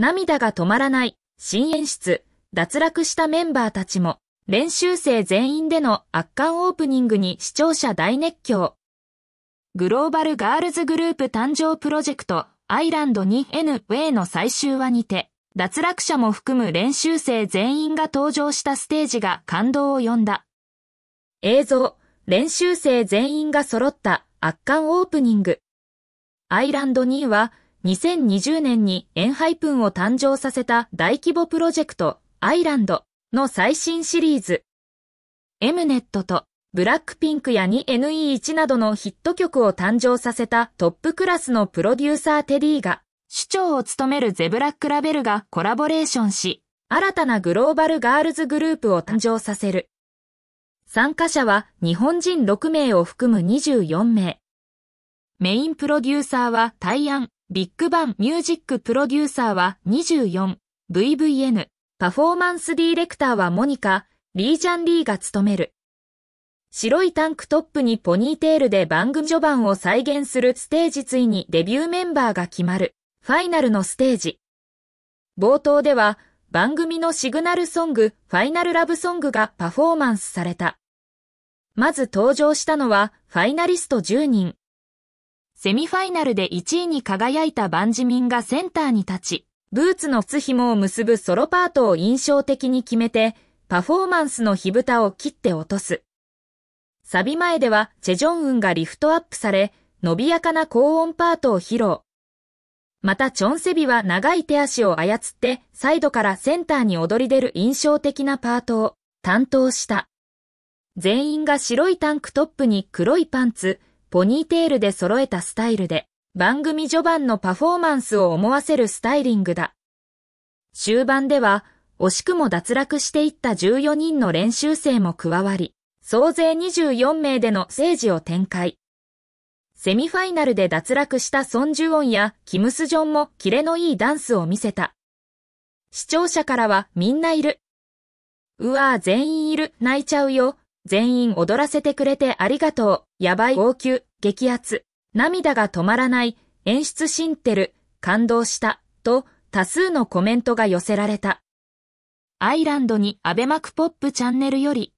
涙が止まらない、新演出、脱落したメンバーたちも、練習生全員での圧巻オープニングに視聴者大熱狂。グローバルガールズグループ誕生プロジェクト、アイランド2 n w a イの最終話にて、脱落者も含む練習生全員が登場したステージが感動を呼んだ。映像、練習生全員が揃った圧巻オープニング。アイランド2は2020年にエンハイプンを誕生させた大規模プロジェクト、アイランドの最新シリーズ。エムネットとブラックピンクや 2NE1 などのヒット曲を誕生させたトップクラスのプロデューサーテディが、首長を務めるゼブラックラベルがコラボレーションし、新たなグローバルガールズグループを誕生させる。参加者は日本人6名を含む24名。メインプロデューサーはタイアン、ビッグバンミュージックプロデューサーは 24VVN、パフォーマンスディレクターはモニカ、リージャン・リーが務める。白いタンクトップにポニーテールで番組序盤を再現するステージついにデビューメンバーが決まる、ファイナルのステージ。冒頭では、番組のシグナルソング、ファイナルラブソングがパフォーマンスされた。まず登場したのは、ファイナリスト10人。セミファイナルで1位に輝いたバンジミンがセンターに立ち、ブーツの靴紐を結ぶソロパートを印象的に決めて、パフォーマンスの火蓋を切って落とす。サビ前ではチェジョンウンがリフトアップされ、伸びやかな高音パートを披露。またチョンセビは長い手足を操って、サイドからセンターに踊り出る印象的なパートを担当した。全員が白いタンクトップに黒いパンツ、ポニーテールで揃えたスタイルで、番組序盤のパフォーマンスを思わせるスタイリングだ。終盤では、惜しくも脱落していった14人の練習生も加わり、総勢24名での政治を展開。セミファイナルで脱落したソン・ジュオンやキム・スジョンもキレのいいダンスを見せた。視聴者からはみんないる。うわぁ全員いる、泣いちゃうよ、全員踊らせてくれてありがとう、やばい号泣、激アツ、涙が止まらない、演出シンテル、感動した、と多数のコメントが寄せられた。アイランドにアベマクポップチャンネルより